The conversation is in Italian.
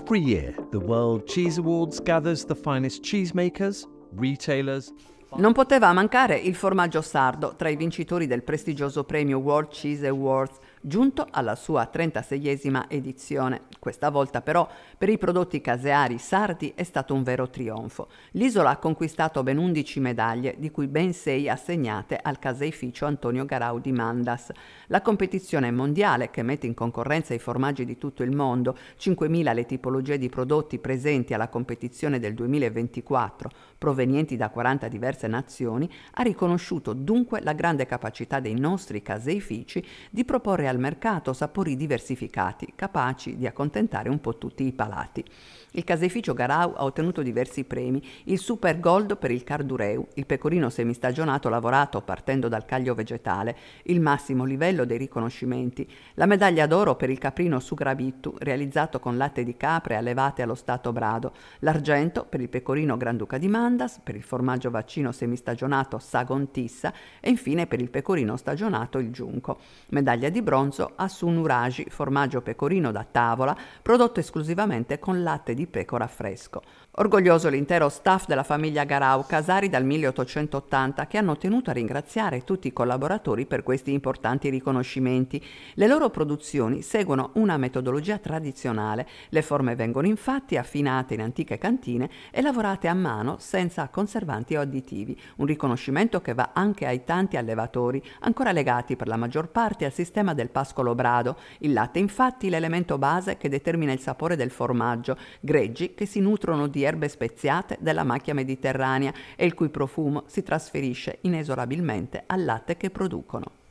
Every year, the World Cheese Awards gathers the finest cheesemakers, retailers, Non poteva mancare il formaggio sardo tra i vincitori del prestigioso premio World Cheese Awards giunto alla sua 36esima edizione. Questa volta però per i prodotti caseari sardi è stato un vero trionfo. L'isola ha conquistato ben 11 medaglie, di cui ben 6 assegnate al caseificio Antonio Garaudi Mandas. La competizione mondiale, che mette in concorrenza i formaggi di tutto il mondo, 5.000 le tipologie di prodotti presenti alla competizione del 2024, provenienti da 40 diverse nazioni, ha riconosciuto dunque la grande capacità dei nostri caseifici di proporre al mercato sapori diversificati, capaci di accontentare un po' tutti i palati. Il caseificio Garau ha ottenuto diversi premi, il Super Gold per il Cardureu, il pecorino semistagionato lavorato partendo dal caglio vegetale, il massimo livello dei riconoscimenti, la medaglia d'oro per il caprino Sugravittu, realizzato con latte di capre allevate allo stato brado, l'argento per il pecorino Granduca di Mandas, per il formaggio vaccino semistagionato Sagontissa e infine per il pecorino stagionato il Giunco. Medaglia di bronzo bronzo Asunuragi, formaggio pecorino da tavola, prodotto esclusivamente con latte di pecora fresco. Orgoglioso l'intero staff della famiglia Garau Casari dal 1880 che hanno tenuto a ringraziare tutti i collaboratori per questi importanti riconoscimenti. Le loro produzioni seguono una metodologia tradizionale. Le forme vengono infatti affinate in antiche cantine e lavorate a mano senza conservanti o additivi. Un riconoscimento che va anche ai tanti allevatori ancora legati per la maggior parte al sistema del del pascolo brado. Il latte, è infatti, l'elemento base che determina il sapore del formaggio, greggi che si nutrono di erbe speziate della macchia mediterranea e il cui profumo si trasferisce inesorabilmente al latte che producono.